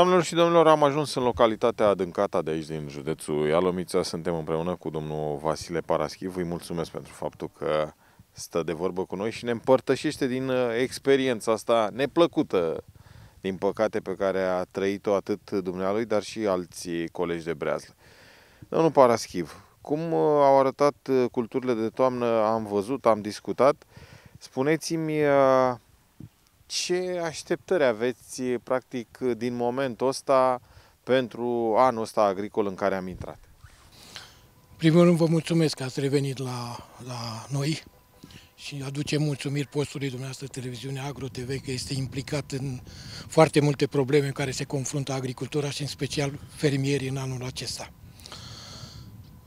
Doamnelor și domnilor, am ajuns în localitatea Adâncata de aici, din județul Ialomița. Suntem împreună cu domnul Vasile Paraschiv. Îi mulțumesc pentru faptul că stă de vorbă cu noi și ne împărtășește din uh, experiența asta neplăcută, din păcate, pe care a trăit-o atât dumnealui, dar și alții colegi de breazlă. Domnul Paraschiv, cum uh, au arătat uh, culturile de toamnă, am văzut, am discutat. Spuneți-mi ce așteptări aveți, eh, practic, eh, din momentul ăsta pentru anul ăsta agricol în care am intrat? primul rând vă mulțumesc că ați revenit la, la noi și aduce mulțumiri postului dumneavoastră televiziunea Agro TV că este implicat în foarte multe probleme în care se confruntă agricultura și în special fermierii în anul acesta.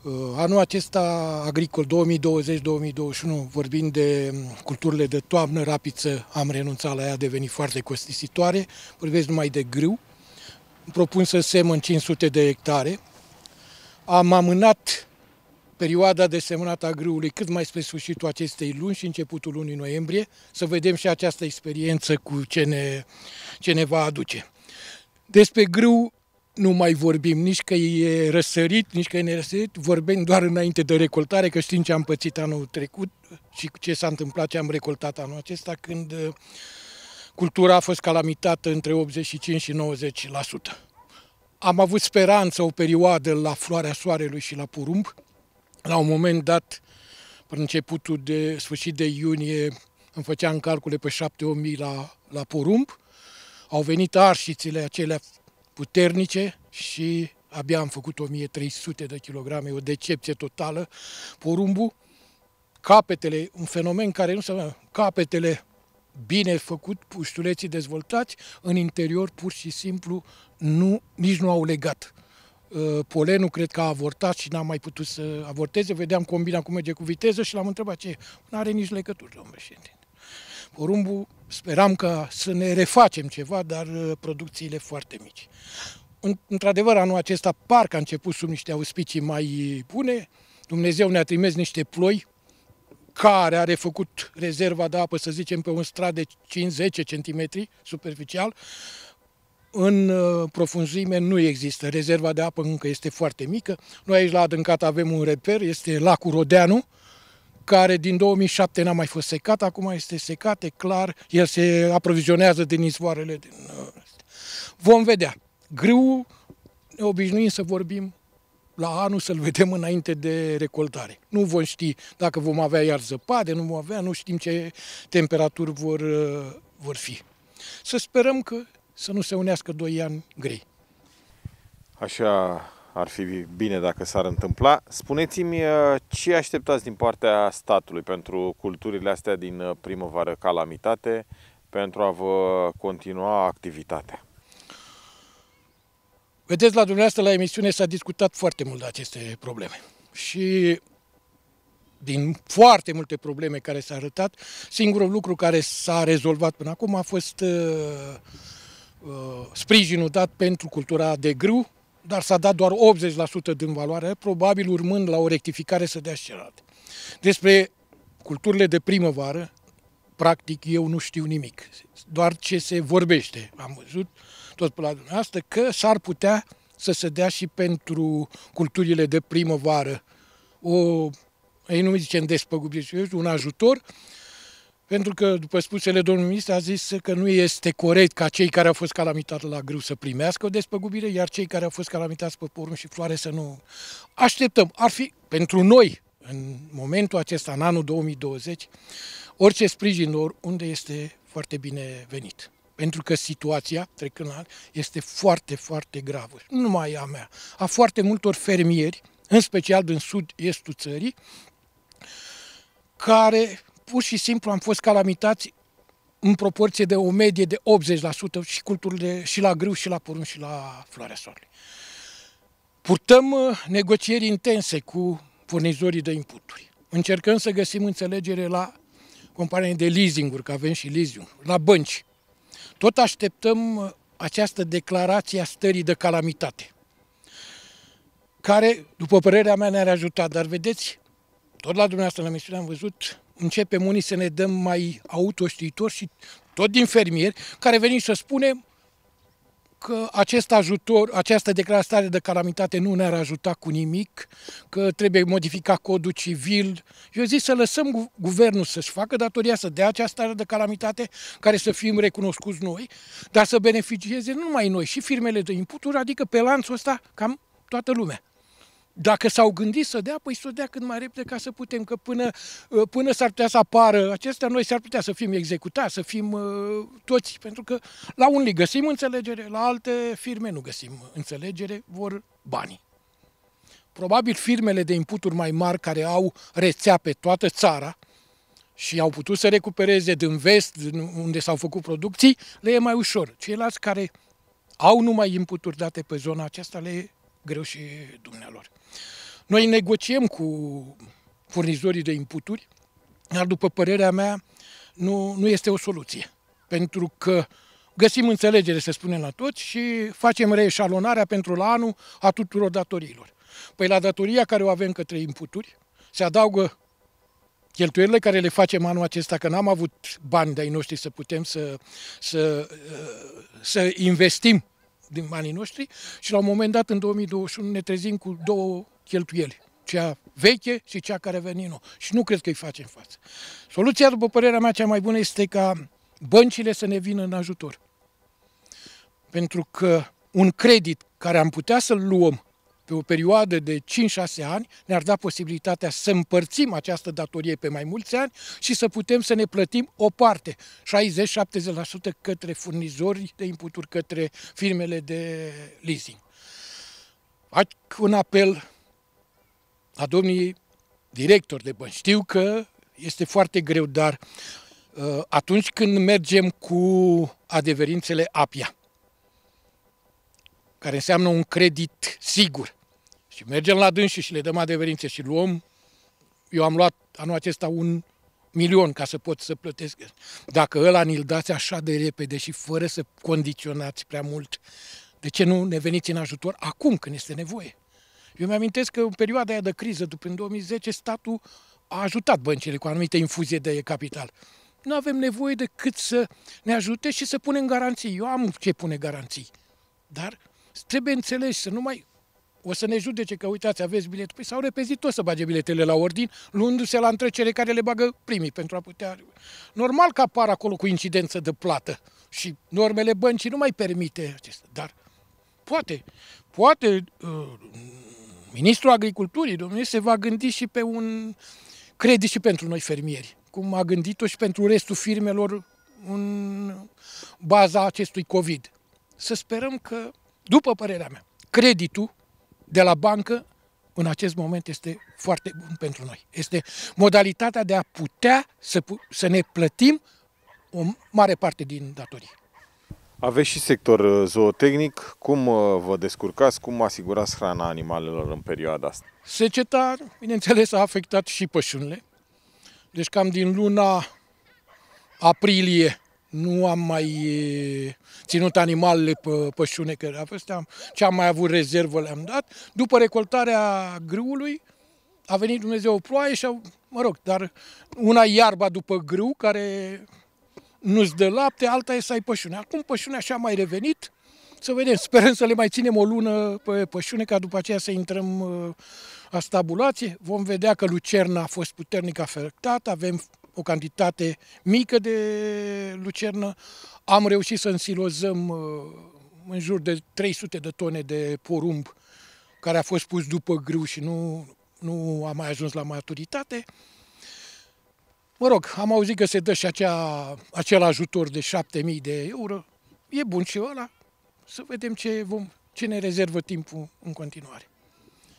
Uh, anul acesta, agricol 2020-2021, vorbind de um, culturile de toamnă, rapiță, am renunțat la ea, a devenit foarte costisitoare. Vorbesc numai de grâu. Propun să semăn 500 de hectare. Am amânat perioada de semnat a grâului cât mai spre sfârșitul acestei luni și începutul lunii noiembrie, să vedem și această experiență cu ce ne, ce ne va aduce. Despre grâu nu mai vorbim nici că e răsărit, nici că e nerăsărit, vorbim doar înainte de recoltare, că știm ce am pățit anul trecut și ce s-a întâmplat, ce am recoltat anul acesta, când uh, cultura a fost calamitată între 85 și 90%. Am avut speranță o perioadă la floarea soarelui și la porumb. La un moment dat, până începutul de sfârșit de iunie, îmi făceam calcule pe 7-8 la, la porumb. Au venit arșițele acelea puternice și abia am făcut 1300 de kilograme, o decepție totală. Porumbul, capetele, un fenomen care nu se capetele bine făcut, puștuleții dezvoltați, în interior pur și simplu nu, nici nu au legat. Uh, polenul cred că a avortat și n-a mai putut să avorteze. Vedeam combina cum merge cu viteză și l-am întrebat ce Nu are nici legături, domnul președinte. Porumbul speram ca să ne refacem ceva, dar uh, producțiile foarte mici. Într-adevăr, anul acesta parcă a început sub niște auspicii mai bune. Dumnezeu ne-a trimis niște ploi care a refăcut rezerva de apă, să zicem, pe un strat de 5-10 cm superficial. În uh, profunzime nu există. Rezerva de apă încă este foarte mică. Noi aici la adâncat avem un reper, este lacul Rodeanu, care din 2007 n-a mai fost secat, acum este secat, e clar, el se aprovizionează din izvoarele din... Uh, vom vedea. Grâu ne obișnuim să vorbim la anul să-l vedem înainte de recoltare. Nu vom ști dacă vom avea iar zăpadă, nu vom avea, nu știm ce temperaturi vor, uh, vor fi. Să sperăm că să nu se unească doi ani grei. Așa ar fi bine dacă s-ar întâmpla. Spuneți-mi uh, ce așteptați din partea statului pentru culturile astea din uh, primăvară calamitate, pentru a vă continua activitatea? Vedeți, la dumneavoastră, la emisiune s-a discutat foarte mult de aceste probleme. Și din foarte multe probleme care s-a arătat, singurul lucru care s-a rezolvat până acum a fost uh, uh, sprijinul dat pentru cultura de grâu, dar s-a dat doar 80% din valoare, probabil urmând la o rectificare să dea celălalt. Despre culturile de primăvară, practic eu nu știu nimic, doar ce se vorbește. Am văzut tot pe la dumneavoastră că s-ar putea să se dea și pentru culturile de primăvară o, ei nu zicem despăgubire, un ajutor pentru că, după spusele domnului ministru, a zis că nu este corect ca cei care au fost calamitați la grâu să primească o despăgubire, iar cei care au fost calamitați pe porumb și floare să nu... Așteptăm. Ar fi, pentru noi, în momentul acesta, în anul 2020, orice sprijin unde este foarte bine venit. Pentru că situația, trecând la este foarte, foarte gravă. Nu numai a mea, a foarte multor fermieri, în special din sud-estul țării, care pur și simplu am fost calamitați în proporție de o medie de 80% și culturile și la grâu, și la porumb, și la floarea soarelui. Purtăm uh, negocieri intense cu furnizorii de inputuri. Încercăm să găsim înțelegere la companii de leasing-uri, că avem și leasing la bănci. Tot așteptăm uh, această declarație a stării de calamitate, care, după părerea mea, ne-ar ajuta. Dar vedeți, tot la dumneavoastră, la misiune, am văzut începem unii să ne dăm mai autoștiitori și tot din fermieri, care venim să spunem că acest ajutor, această declarare de calamitate nu ne-ar ajuta cu nimic, că trebuie modificat codul civil. Eu zic să lăsăm guvernul să-și facă datoria să dea această stare de calamitate, care să fim recunoscuți noi, dar să beneficieze nu numai noi, și firmele de inputuri, adică pe lanțul ăsta cam toată lumea. Dacă s-au gândit să dea, păi să dea cât mai repede ca să putem, că până, uh, până s-ar putea să apară acestea, noi s-ar putea să fim executați, să fim uh, toți, pentru că la unii găsim înțelegere, la alte firme nu găsim înțelegere, vor banii. Probabil firmele de inputuri mai mari care au rețea pe toată țara și au putut să recupereze din vest, unde s-au făcut producții, le e mai ușor. Ceilalți care au numai inputuri date pe zona aceasta, le e greu și dumnealor. Noi negociem cu furnizorii de inputuri, dar după părerea mea nu, nu este o soluție, pentru că găsim înțelegere, să spunem, la toți și facem reeșalonarea pentru la anul a tuturor datoriilor. Păi la datoria care o avem către inputuri se adaugă cheltuielile care le facem anul acesta, că n-am avut bani de-ai noștri să putem să, să, să investim din banii noștri și la un moment dat, în 2021, ne trezim cu două cheltuieli cea veche și cea care veni nou. Și nu cred că îi facem față. Soluția, după părerea mea, cea mai bună este ca băncile să ne vină în ajutor. Pentru că un credit care am putea să-l luăm pe o perioadă de 5-6 ani, ne-ar da posibilitatea să împărțim această datorie pe mai mulți ani și să putem să ne plătim o parte, 60-70% către furnizori de inputuri, către firmele de leasing. Un apel a domnului director de bani. Știu că este foarte greu, dar uh, atunci când mergem cu adeverințele APIA, care înseamnă un credit sigur. Și mergem la dânsi și le dăm adeverințe și luăm. Eu am luat anul acesta un milion ca să pot să plătesc. Dacă ăla ni-l dați așa de repede și fără să condiționați prea mult, de ce nu ne veniți în ajutor acum când este nevoie? Eu mi-amintesc că în perioada aia de criză, după în 2010, statul a ajutat băncile cu anumite infuzie de capital. Nu avem nevoie decât să ne ajute și să punem garanții. Eu am ce pune garanții, dar trebuie înțeles să nu mai o să ne judece că, uitați, aveți bilet. Păi s-au repezit toți să bage biletele la ordin, luându-se la întrecere care le bagă primii pentru a putea... Normal că apar acolo cu incidență de plată și normele băncii nu mai permite acesta. Dar poate, poate uh, ministrul agriculturii, domnule, se va gândi și pe un credit și pentru noi fermieri, cum a gândit-o și pentru restul firmelor în baza acestui COVID. Să sperăm că după părerea mea, creditul de la bancă în acest moment este foarte bun pentru noi. Este modalitatea de a putea să, să ne plătim o mare parte din datorii. Aveți și sector uh, zootehnic. Cum uh, vă descurcați? Cum asigurați hrana animalelor în perioada asta? Seceta, bineînțeles, a afectat și pășunile. Deci cam din luna aprilie nu am mai ținut animalele pe pășune, că a fost am, ce am mai avut rezervă le-am dat. După recoltarea grâului a venit Dumnezeu o ploaie și, au, mă rog, dar una iarba după grâu care nu-ți dă lapte, alta e să ai pășune. Acum pășunea și-a mai revenit, să vedem, sperăm să le mai ținem o lună pe pășune ca după aceea să intrăm uh, la stabulație. Vom vedea că lucerna a fost puternic afectată, avem o cantitate mică de lucernă. Am reușit să însilozăm uh, în jur de 300 de tone de porumb care a fost pus după grâu și nu, nu a mai ajuns la maturitate. Mă rog, am auzit că se dă și acea, acel ajutor de 7000 de euro. E bun și ăla. Să vedem ce, vom, ce ne rezervă timpul în continuare. Da.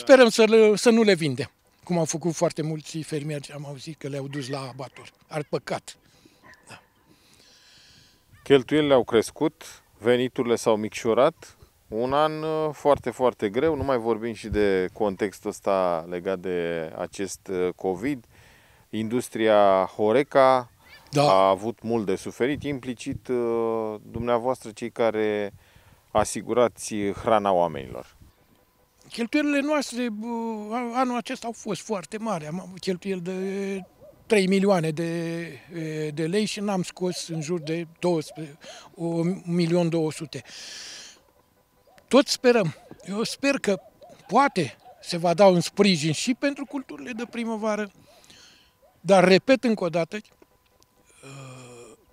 Sperăm să, să nu le vindem cum au făcut foarte mulți fermieri, am auzit că le-au dus la abator. Ar păcat. Da. Cheltuielile au crescut, veniturile s-au micșorat, un an uh, foarte, foarte greu, nu mai vorbim și de contextul ăsta legat de acest uh, COVID. Industria Horeca da. a avut mult de suferit, implicit uh, dumneavoastră cei care asigurați hrana oamenilor. Cheltuielile noastre anul acesta au fost foarte mari. Am avut cheltuieli de 3 milioane de, de lei și n-am scos în jur de 12, 1 milion 200. Tot sperăm. Eu sper că poate se va da un sprijin și pentru culturile de primăvară, dar repet încă o dată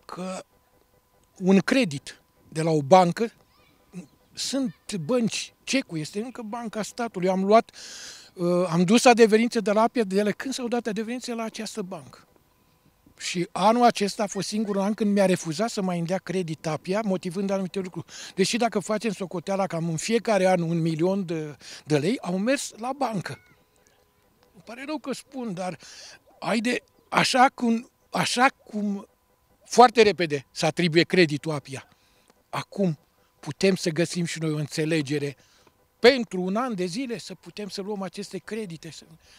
că un credit de la o bancă sunt bănci, CECU este încă banca statului, am luat, uh, am dus adeverințe de la APIA, de ele când s-au dat adeverințe la această bancă. Și anul acesta a fost singurul an când mi-a refuzat să mai îndea credit APIA, motivând anumite lucruri. Deși dacă facem socoteala cam în fiecare an un milion de, de lei, au mers la bancă. Îmi pare rău că spun, dar haide, așa cum, așa cum foarte repede să atribuie creditul APIA. Acum, putem să găsim și noi o înțelegere pentru un an de zile să putem să luăm aceste credite.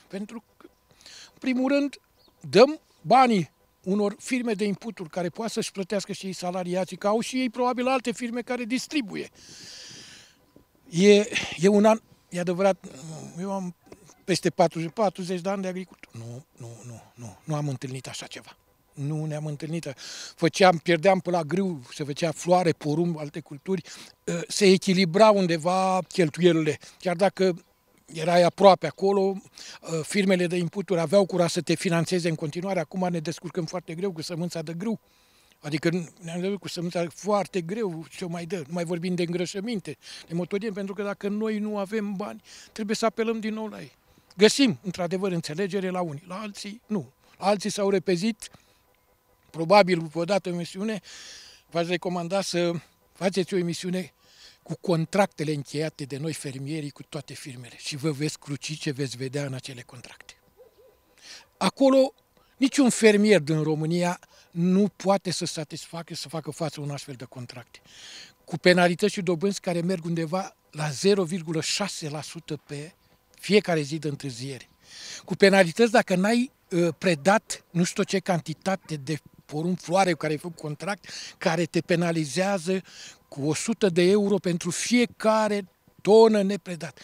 Pentru că, în primul rând, dăm banii unor firme de inputuri care poate să-și plătească și ei salariații, că au și ei probabil alte firme care distribuie. E, e un an, e adevărat, eu am peste 40, 40 de ani de agricultură. Nu, nu, nu, nu, nu am întâlnit așa ceva nu ne-am întâlnit. Făceam, pierdeam pe la grâu, se făcea floare, porumb, alte culturi, ă, se echilibra undeva cheltuielile. Chiar dacă erai aproape acolo, ă, firmele de inputuri aveau cura să te financeze în continuare, acum ne descurcăm foarte greu cu sămânța de grâu. Adică ne-am dat cu sămânța foarte greu ce o mai dă. Nu mai vorbim de îngrășăminte, de motorie, pentru că dacă noi nu avem bani, trebuie să apelăm din nou la ei. Găsim, într-adevăr, înțelegere la unii, la alții nu. alții s-au repezit, probabil după o dată emisiune, v-aș recomanda să faceți o emisiune cu contractele încheiate de noi fermierii cu toate firmele și vă veți cruci ce veți vedea în acele contracte. Acolo niciun fermier din România nu poate să satisfacă, să facă față un astfel de contract Cu penalități și dobânzi care merg undeva la 0,6% pe fiecare zi de întârziere. Cu penalități dacă n-ai uh, predat nu știu ce cantitate de porumb floare cu care ai făcut contract, care te penalizează cu 100 de euro pentru fiecare tonă nepredat.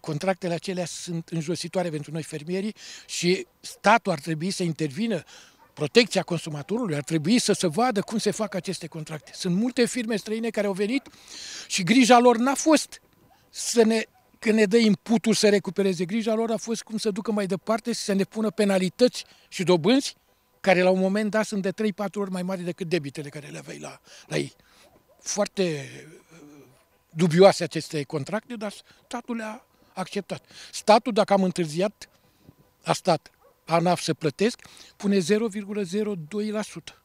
contractele acelea sunt înjositoare pentru noi fermierii și statul ar trebui să intervină protecția consumatorului, ar trebui să se vadă cum se fac aceste contracte. Sunt multe firme străine care au venit și grija lor n-a fost să ne când ne dă imputul să recupereze grija lor, a fost cum să ducă mai departe, să ne pună penalități și dobânzi care la un moment dat sunt de 3-4 ori mai mari decât debitele care le aveai la, la ei. Foarte uh, dubioase aceste contracte, dar statul le-a acceptat. Statul, dacă am întârziat, a stat ANAF să plătesc, pune 0,02%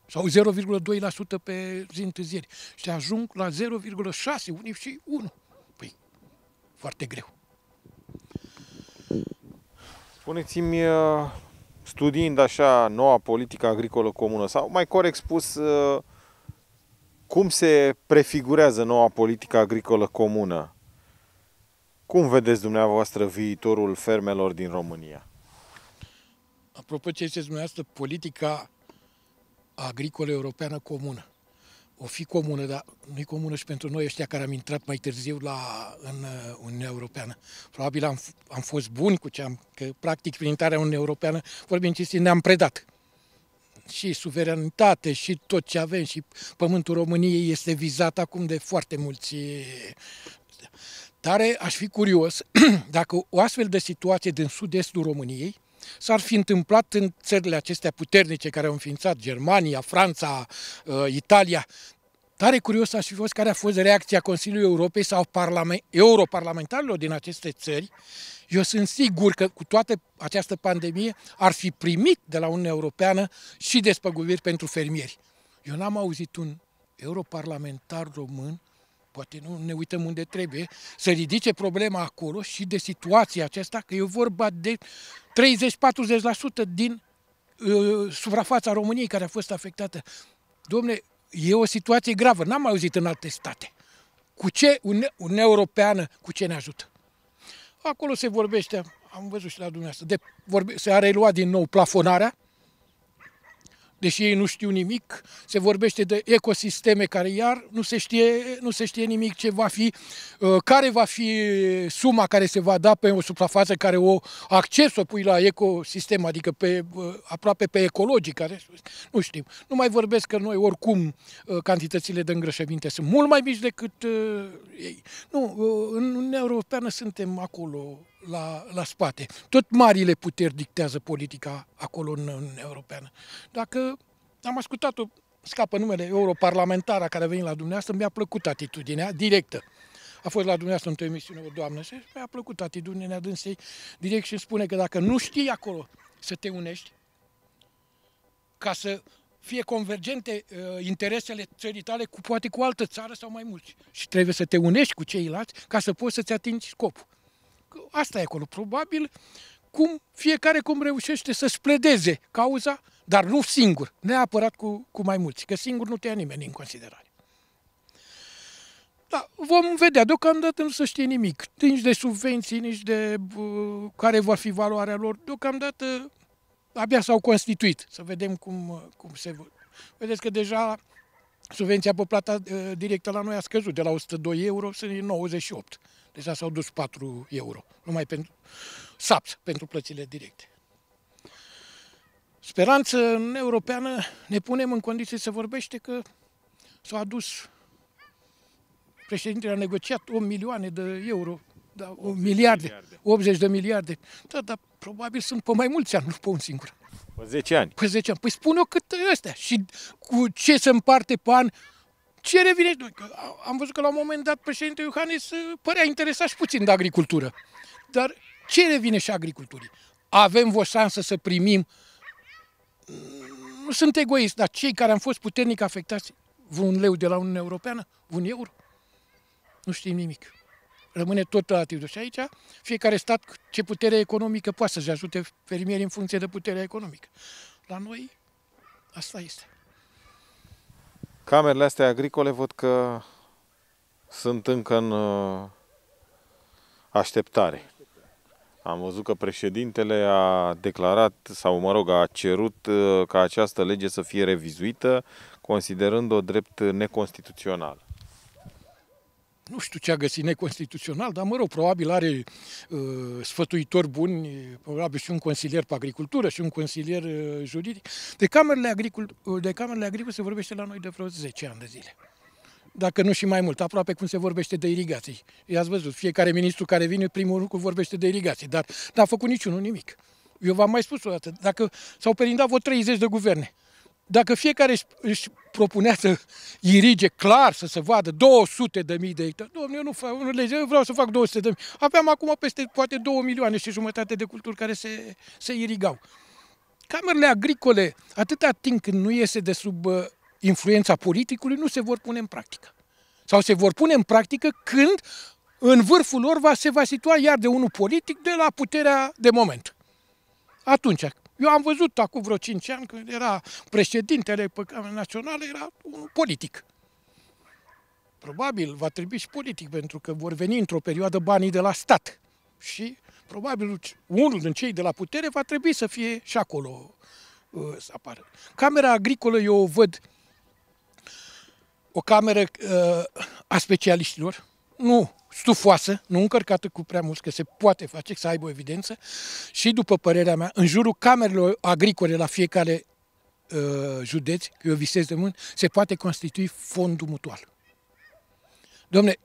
sau 0,2% pe zi întârzieri și ajung la 0,6, unii și 1. Păi, foarte greu. Spuneți-mi uh, studiind așa noua politică agricolă comună, sau mai corect spus, uh, cum se prefigurează noua politică agricolă comună? Cum vedeți dumneavoastră viitorul fermelor din România? Apropo ce este dumneavoastră politica agricolă europeană comună o fi comună, dar nu-i comună și pentru noi ăștia care am intrat mai târziu la, în uh, Uniunea Europeană. Probabil am, am fost buni cu ce am, că practic prin intrarea în Uniunea Europeană, vorbim cinstit, ne-am predat. Și suveranitate și tot ce avem și pământul României este vizat acum de foarte mulți Dar aș fi curios dacă o astfel de situație din sud-estul României s-ar fi întâmplat în țările acestea puternice care au înființat Germania, Franța, uh, Italia. Tare curios aș fi fost care a fost reacția Consiliului Europei sau parlament, europarlamentarilor din aceste țări. Eu sunt sigur că cu toată această pandemie ar fi primit de la Uniunea Europeană și despăgubiri pentru fermieri. Eu n-am auzit un europarlamentar român poate nu ne uităm unde trebuie, să ridice problema acolo și de situația aceasta, că e vorba de 30-40% din uh, suprafața României care a fost afectată. Domne, e o situație gravă, n-am mai auzit în alte state. Cu ce Uniunea Europeană, cu ce ne ajută? Acolo se vorbește, am văzut și la dumneavoastră, de, vorbe, se a reluat din nou plafonarea, deși ei nu știu nimic, se vorbește de ecosisteme care iar nu se știe, nu se știe nimic ce va fi, uh, care va fi suma care se va da pe o suprafață care o acces o pui la ecosistem, adică pe, uh, aproape pe ecologic, care nu știm. Nu mai vorbesc că noi oricum uh, cantitățile de îngrășăminte sunt mult mai mici decât ei. Nu, în Uniunea Europeană suntem acolo la, la spate. Tot marile puteri dictează politica acolo în în Europeană. Dacă am ascultat-o, scapă numele europarlamentara care a venit la dumneavoastră, mi-a plăcut atitudinea directă. A fost la dumneavoastră într-o emisiune o doamnă și mi-a plăcut atitudinea dânsei direct și spune că dacă nu știi acolo să te unești, ca să fie convergente uh, interesele țării tale cu poate cu altă țară sau mai mulți. Și trebuie să te unești cu ceilalți ca să poți să-ți atingi scopul asta e acolo. Probabil cum fiecare cum reușește să spledeze cauza, dar nu singur, neapărat cu, cu mai mulți, că singur nu te ia nimeni în considerare. Da, vom vedea. Deocamdată nu se știe nimic. Nici de subvenții, nici de uh, care va fi valoarea lor. Deocamdată abia s-au constituit. Să vedem cum, cum se... Vedeți că deja subvenția pe plata uh, directă la noi a scăzut de la 102 euro să 98. Deci s-au dus 4 euro, numai pentru SAPS, pentru plățile directe. Speranță în europeană ne punem în condiții să vorbește că s-a adus președintele a negociat 8 milioane de euro, da, 8 miliarde, miliarde, 80 de miliarde. Da, dar probabil sunt pe mai mulți ani, nu pe un singur. Pe 10 ani. Pe 10 ani. Păi spune-o cât ăstea și cu ce se împarte pe an. Ce revine? Am văzut că la un moment dat președintele Iohannis uh, părea interesat și puțin de agricultură. Dar ce revine și agriculturii? Avem o șansă să primim nu mm, sunt egoist, dar cei care am fost puternic afectați, un leu de la Uniunea Europeană, un euro, nu știm nimic rămâne tot relativ. Și aici fiecare stat ce putere economică poate să-și ajute fermierii în funcție de puterea economică. La noi asta este. Camerele astea agricole văd că sunt încă în uh, așteptare. Am văzut că președintele a declarat, sau mă rog, a cerut uh, ca această lege să fie revizuită, considerând-o drept neconstituțională nu știu ce a găsit neconstituțional, dar mă rog, probabil are uh, sfătuitori buni, probabil și un consilier pe agricultură și un consilier uh, juridic. De camerele, agricul, uh, de camerele agricole se vorbește la noi de vreo 10 ani de zile. Dacă nu și mai mult, aproape cum se vorbește de irigații. I-ați văzut, fiecare ministru care vine, primul lucru vorbește de irigații, dar n-a făcut niciunul nimic. Eu v-am mai spus o dată, dacă s-au perindat vreo 30 de guverne, dacă fiecare își, își propunea să irige clar, să se vadă 200 de mii de hectare, domnule, eu nu, fac, nu lege, eu vreau să fac 200 de mii. Aveam acum peste poate 2 milioane și jumătate de culturi care se, se irigau. Camerele agricole, atâta timp când nu iese de sub uh, influența politicului, nu se vor pune în practică. Sau se vor pune în practică când în vârful lor va, se va situa iar de unul politic de la puterea de moment. Atunci, eu am văzut acum vreo 5 ani când era președintele pe Național era un politic. Probabil va trebui și politic, pentru că vor veni într-o perioadă banii de la stat. Și probabil unul din cei de la putere va trebui să fie și acolo uh, să apară. Camera agricolă eu o văd o cameră uh, a specialiștilor, nu stufoasă, nu încărcată cu prea mult, că se poate face, să aibă o evidență, și după părerea mea, în jurul camerelor agricole la fiecare uh, județ, că eu visez de mult, se poate constitui fondul mutual. Domne,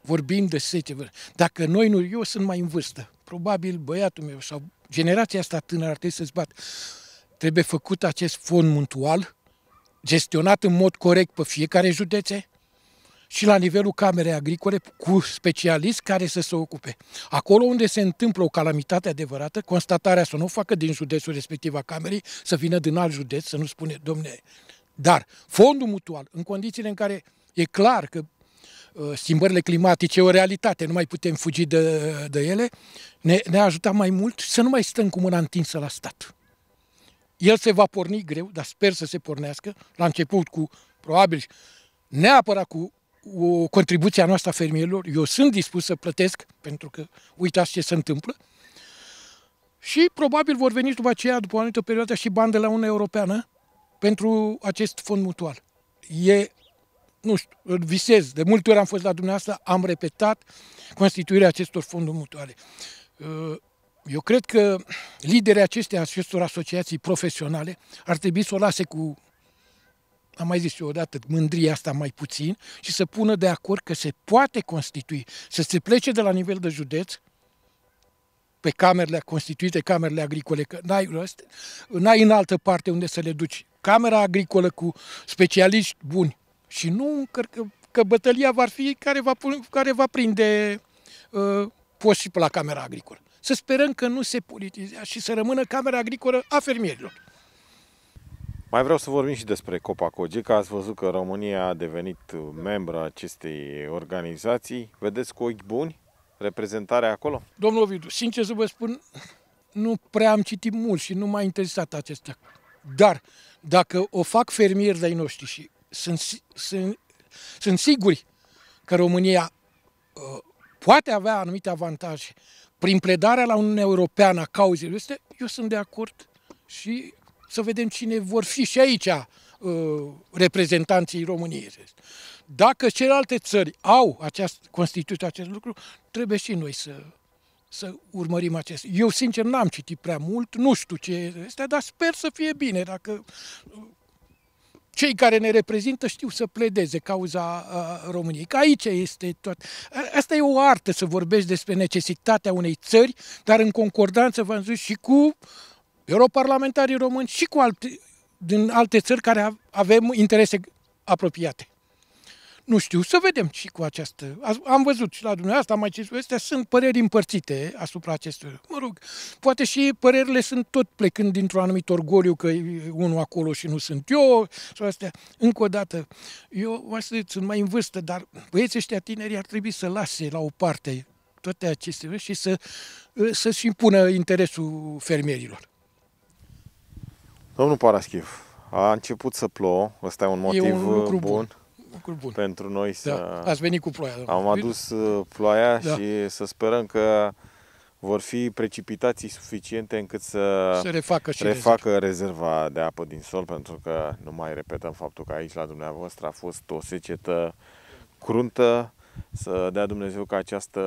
vorbim de sete. Dacă noi nu, eu sunt mai în vârstă, probabil băiatul meu sau generația asta tânără ar trebui să-ți bat. Trebuie făcut acest fond mutual, gestionat în mod corect pe fiecare județe, și la nivelul Camerei Agricole cu specialiști care să se ocupe. Acolo unde se întâmplă o calamitate adevărată, constatarea să nu o facă din județul respectiv a Camerei, să vină din alt județ, să nu spune, domne, dar fondul mutual, în condițiile în care e clar că uh, schimbările climatice, o realitate, nu mai putem fugi de, de ele, ne, ne-a mai mult să nu mai stăm cu mâna întinsă la stat. El se va porni greu, dar sper să se pornească, la început cu, probabil, neapărat cu o contribuție a noastră a fermierilor. Eu sunt dispus să plătesc, pentru că uitați ce se întâmplă. Și probabil vor veni după aceea, după o anumită perioadă, și bani de la Uniunea Europeană pentru acest fond mutual. E, nu știu, îl visez. De multe ori am fost la dumneavoastră, am repetat constituirea acestor fonduri mutuale. Uh, eu cred că liderii acestea, acestor asociații profesionale, ar trebui să o lase cu am mai zis eu odată, mândria asta mai puțin și să pună de acord că se poate constitui, să se plece de la nivel de județ, pe camerele constituite, camerele agricole, că n-ai, n-ai în altă parte unde să le duci. Camera agricolă cu specialiști buni și nu că, că bătălia va fi care va, care va prinde uh, post și pe la camera agricolă. Să sperăm că nu se politizează și să rămână camera agricolă a fermierilor. Mai vreau să vorbim și despre Copa Cogeca. ați văzut că România a devenit membra acestei organizații. Vedeți cu ochi buni reprezentarea acolo? Domnul Ovidu, sincer să vă spun, nu prea am citit mult și nu m-a interesat acestea. Dar dacă o fac fermieri de-ai noștri și sunt, sunt, sunt siguri că România uh, poate avea anumite avantaje prin pledarea la Uniunea Europeană a cauzei este, eu sunt de acord și să vedem cine vor fi și aici uh, reprezentanții României. Dacă celelalte țări au această Constituție, acest lucru, trebuie și noi să, să urmărim acest. Eu, sincer, n-am citit prea mult, nu știu ce este, dar sper să fie bine. Dacă uh, cei care ne reprezintă știu să pledeze cauza uh, României. Că aici este tot. Asta e o artă să vorbești despre necesitatea unei țări, dar în concordanță, v-am zis, și cu uh, europarlamentarii români și cu alte, din alte țări care avem interese apropiate. Nu știu, să vedem și cu această... Am văzut și la dumneavoastră, am mai zis, astea sunt păreri împărțite asupra acestui. Mă rog, poate și părerile sunt tot plecând dintr-un anumit orgoliu că e unul acolo și nu sunt eu, sau astea. Încă o dată, eu astea, sunt mai în vârstă, dar băieții ăștia tineri ar trebui să lase la o parte toate aceste și să, să-și impună interesul fermierilor. Domnul Paraschiv, a început să plouă, ăsta e un motiv e un lucru bun. bun lucru bun. Pentru noi da, să... Da. Ați venit cu ploaia. Domnule. Am adus uh, ploaia da. și să sperăm că vor fi precipitații suficiente încât să, să refacă, și refacă rezerva de apă din sol, pentru că nu mai repetăm faptul că aici la dumneavoastră a fost o secetă cruntă, să dea Dumnezeu ca această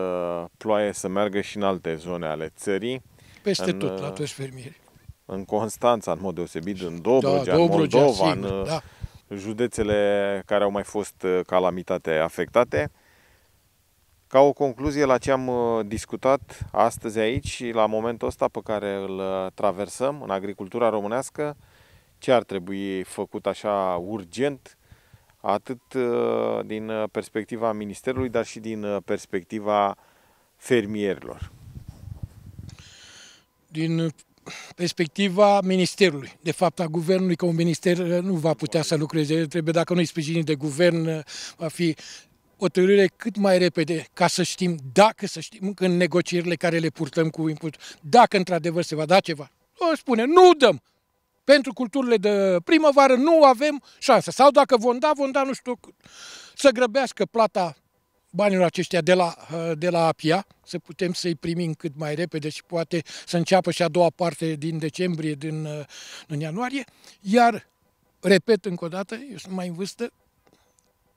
ploaie să meargă și în alte zone ale țării. Peste în, tot, la uh, toți fermieri în Constanța, în mod deosebit, în Dobrogea, da, Dobrogea în Moldova, sigur, în da. Uh, județele care au mai fost uh, calamitate afectate. Ca o concluzie la ce am uh, discutat astăzi aici, la momentul ăsta pe care îl traversăm în agricultura românească, ce ar trebui făcut așa urgent, atât din perspectiva Ministerului, dar și din perspectiva fermierilor? Din perspectiva Ministerului, de fapt a Guvernului, că un minister nu va putea să lucreze, trebuie dacă nu-i sprijinit de Guvern, va fi o tărâre cât mai repede, ca să știm, dacă să știm, în negocierile care le purtăm cu input, dacă într-adevăr se va da ceva. O spune, nu dăm! Pentru culturile de primăvară nu avem șansă. Sau dacă vom da, vom da nu știu, să grăbească plata banilor aceștia de la, uh, de la APIA, să putem să-i primim cât mai repede și poate să înceapă și a doua parte din decembrie, din, uh, din ianuarie. Iar, repet încă o dată, eu sunt mai în vârstă,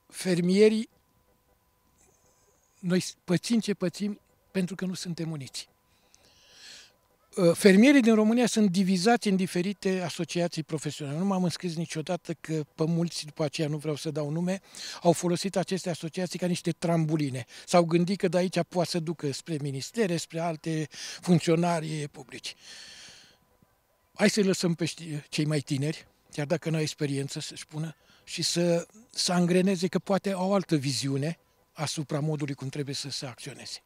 fermierii, noi pățim ce pățim pentru că nu suntem uniți. Ă, fermierii din România sunt divizați în diferite asociații profesionale. Nu m-am înscris niciodată că pe mulți, după aceea nu vreau să dau nume, au folosit aceste asociații ca niște trambuline. S-au gândit că de aici poate să ducă spre ministere, spre alte funcționari publici. Hai să lăsăm pe cei mai tineri, chiar dacă nu au experiență, să-și pună, și să, să angreneze că poate au altă viziune asupra modului cum trebuie să se acționeze.